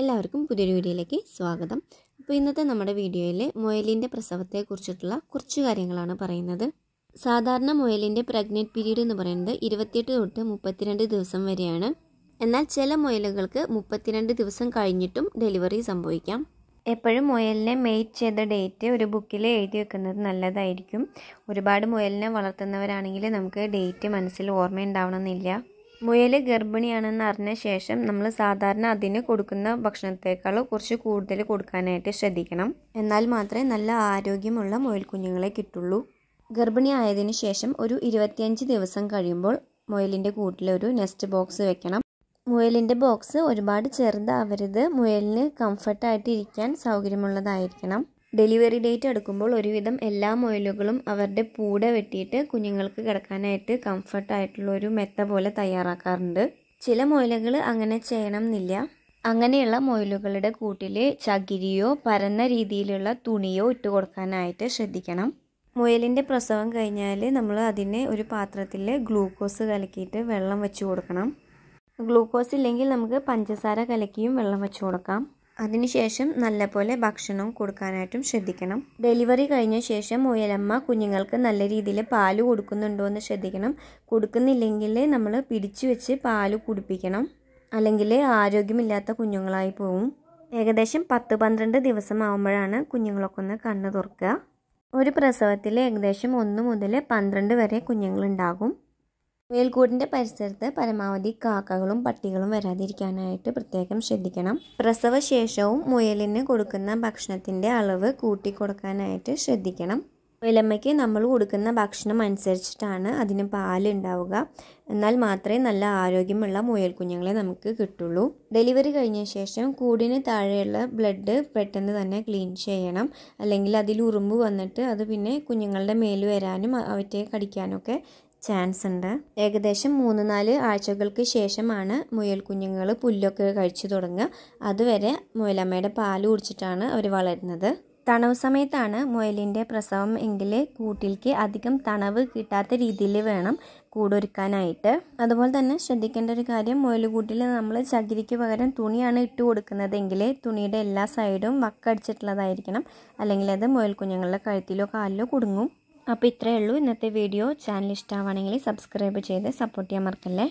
എല്ലാവർക്കും പുതിയൊരു വീഡിയോയിലേക്ക് സ്വാഗതം അപ്പോൾ ഇന്നത്തെ നമ്മുടെ വീഡിയോയിൽ മുയലിൻ്റെ പ്രസവത്തെക്കുറിച്ചിട്ടുള്ള കുറച്ച് കാര്യങ്ങളാണ് പറയുന്നത് സാധാരണ മുയലിൻ്റെ പ്രഗ്നൻറ്റ് പീരീഡ് എന്ന് പറയുന്നത് ഇരുപത്തിയെട്ട് തൊട്ട് മുപ്പത്തിരണ്ട് ദിവസം വരെയാണ് എന്നാൽ ചില മുയലുകൾക്ക് മുപ്പത്തിരണ്ട് ദിവസം കഴിഞ്ഞിട്ടും ഡെലിവറി സംഭവിക്കാം എപ്പോഴും മുയലിനെ മെയ്റ്റ് ചെയ്ത ഡേറ്റ് ഒരു ബുക്കിൽ എഴുതി വെക്കുന്നത് നല്ലതായിരിക്കും ഒരുപാട് മുയലിനെ വളർത്തുന്നവരാണെങ്കിൽ നമുക്ക് ഡേറ്റ് മനസ്സിൽ ഓർമ്മയുണ്ടാവണമെന്നില്ല മുയൽ ഗർഭിണിയാണെന്ന് അറിഞ്ഞ ശേഷം നമ്മൾ സാധാരണ അതിന് കൊടുക്കുന്ന ഭക്ഷണത്തേക്കാൾ കുറച്ച് കൂടുതൽ കൊടുക്കാനായിട്ട് ശ്രദ്ധിക്കണം എന്നാൽ മാത്രമേ നല്ല ആരോഗ്യമുള്ള മുയൽ കുഞ്ഞുങ്ങളെ കിട്ടുള്ളൂ ഗർഭിണിയായതിനു ശേഷം ഒരു ഇരുപത്തിയഞ്ച് ദിവസം കഴിയുമ്പോൾ മുയലിൻ്റെ കൂട്ടിലൊരു നെസ്റ്റ് ബോക്സ് വെക്കണം മുയലിൻ്റെ ബോക്സ് ഒരുപാട് ചെറുതാവരുത് മുയലിന് കംഫർട്ടായിട്ട് ഇരിക്കാൻ സൗകര്യമുള്ളതായിരിക്കണം ഡെലിവറി ഡേറ്റ് അടുക്കുമ്പോൾ ഒരുവിധം എല്ലാ മൊയിലുകളും അവരുടെ പൂട വെട്ടിയിട്ട് കുഞ്ഞുങ്ങൾക്ക് കിടക്കാനായിട്ട് കംഫർട്ടായിട്ടുള്ള ഒരു മെത്ത പോലെ തയ്യാറാക്കാറുണ്ട് ചില മൊയിലുകൾ അങ്ങനെ ചെയ്യണം എന്നില്ല അങ്ങനെയുള്ള മൊയിലുകളുടെ കൂട്ടിൽ ചകിരിയോ പരന്ന രീതിയിലുള്ള തുണിയോ ഇട്ട് കൊടുക്കാനായിട്ട് ശ്രദ്ധിക്കണം മുയലിൻ്റെ പ്രസവം കഴിഞ്ഞാൽ നമ്മൾ അതിനെ ഒരു പാത്രത്തിൽ ഗ്ലൂക്കോസ് കലക്കിയിട്ട് വെള്ളം വെച്ച് കൊടുക്കണം ഗ്ലൂക്കോസ് ഇല്ലെങ്കിൽ നമുക്ക് പഞ്ചസാര കലക്കിയും വെള്ളം വെച്ച് കൊടുക്കാം അതിനുശേഷം നല്ലപോലെ ഭക്ഷണം കൊടുക്കാനായിട്ടും ശ്രദ്ധിക്കണം ഡെലിവറി കഴിഞ്ഞ ശേഷം മുയലമ്മ കുഞ്ഞുങ്ങൾക്ക് നല്ല രീതിയിൽ പാല് കൊടുക്കുന്നുണ്ടോ എന്ന് ശ്രദ്ധിക്കണം കൊടുക്കുന്നില്ലെങ്കിൽ നമ്മൾ പിടിച്ചു വെച്ച് പാല് കുടിപ്പിക്കണം അല്ലെങ്കിൽ ആരോഗ്യമില്ലാത്ത കുഞ്ഞുങ്ങളായി പോവും ഏകദേശം പത്ത് പന്ത്രണ്ട് ദിവസം ആകുമ്പോഴാണ് കുഞ്ഞുങ്ങളൊക്കെ ഒന്ന് കണ്ണു തുറക്കുക ഒരു പ്രസവത്തിൽ ഏകദേശം ഒന്ന് മുതൽ പന്ത്രണ്ട് വരെ കുഞ്ഞുങ്ങളുണ്ടാകും വേൽക്കൂടിൻ്റെ പരിസരത്ത് പരമാവധി കാക്കകളും പട്ടികളും വരാതിരിക്കാനായിട്ട് പ്രത്യേകം ശ്രദ്ധിക്കണം പ്രസവശേഷവും മുയലിന് കൊടുക്കുന്ന ഭക്ഷണത്തിൻ്റെ അളവ് കൂട്ടിക്കൊടുക്കാനായിട്ട് ശ്രദ്ധിക്കണം മുയലമ്മയ്ക്ക് നമ്മൾ കൊടുക്കുന്ന ഭക്ഷണം അനുസരിച്ചിട്ടാണ് അതിന് പാലുണ്ടാവുക എന്നാൽ മാത്രമേ നല്ല ആരോഗ്യമുള്ള മുയൽ കുഞ്ഞുങ്ങളെ നമുക്ക് കിട്ടുള്ളൂ ഡെലിവറി കഴിഞ്ഞ ശേഷം കൂടിന് താഴെയുള്ള ബ്ലഡ് പെട്ടെന്ന് തന്നെ ക്ലീൻ ചെയ്യണം അല്ലെങ്കിൽ അതിൽ ഉറുമ്പ് വന്നിട്ട് അത് പിന്നെ കുഞ്ഞുങ്ങളുടെ മേൽ വരാനും അവറ്റെ കടിക്കാനൊക്കെ ചാൻസ് ഉണ്ട് ഏകദേശം മൂന്ന് നാല് ആഴ്ചകൾക്ക് ശേഷമാണ് മുയൽ കുഞ്ഞുങ്ങൾ പുല്ലൊക്കെ കഴിച്ചു തുടങ്ങുക അതുവരെ മുയലമ്മയുടെ പാൽ കുടിച്ചിട്ടാണ് അവർ വളരുന്നത് തണവ് സമയത്താണ് മുയലിൻ്റെ പ്രസവം എങ്കിൽ കൂട്ടിലേക്ക് അധികം തണവ് കിട്ടാത്ത രീതിയിൽ വേണം കൂടൊരുക്കാനായിട്ട് അതുപോലെ തന്നെ ശ്രദ്ധിക്കേണ്ട ഒരു കാര്യം മുയൽ കൂട്ടിൽ നമ്മൾ ചകിരിക്ക് പകരം തുണിയാണ് ഇട്ട് കൊടുക്കുന്നതെങ്കിൽ തുണിയുടെ എല്ലാ സൈഡും വക്കടിച്ചിട്ടുള്ളതായിരിക്കണം അല്ലെങ്കിൽ അത് മുയൽ കുഞ്ഞുങ്ങളുടെ കഴുത്തിലോ കാലിലോ കുടുങ്ങും അപ്പോൾ ഇത്രയേ ഉള്ളൂ ഇന്നത്തെ വീഡിയോ ചാനൽ ഇഷ്ടമാവുകയാണെങ്കിൽ സബ്സ്ക്രൈബ് ചെയ്ത് സപ്പോർട്ട് ചെയ്യാൻ മറക്കല്ലേ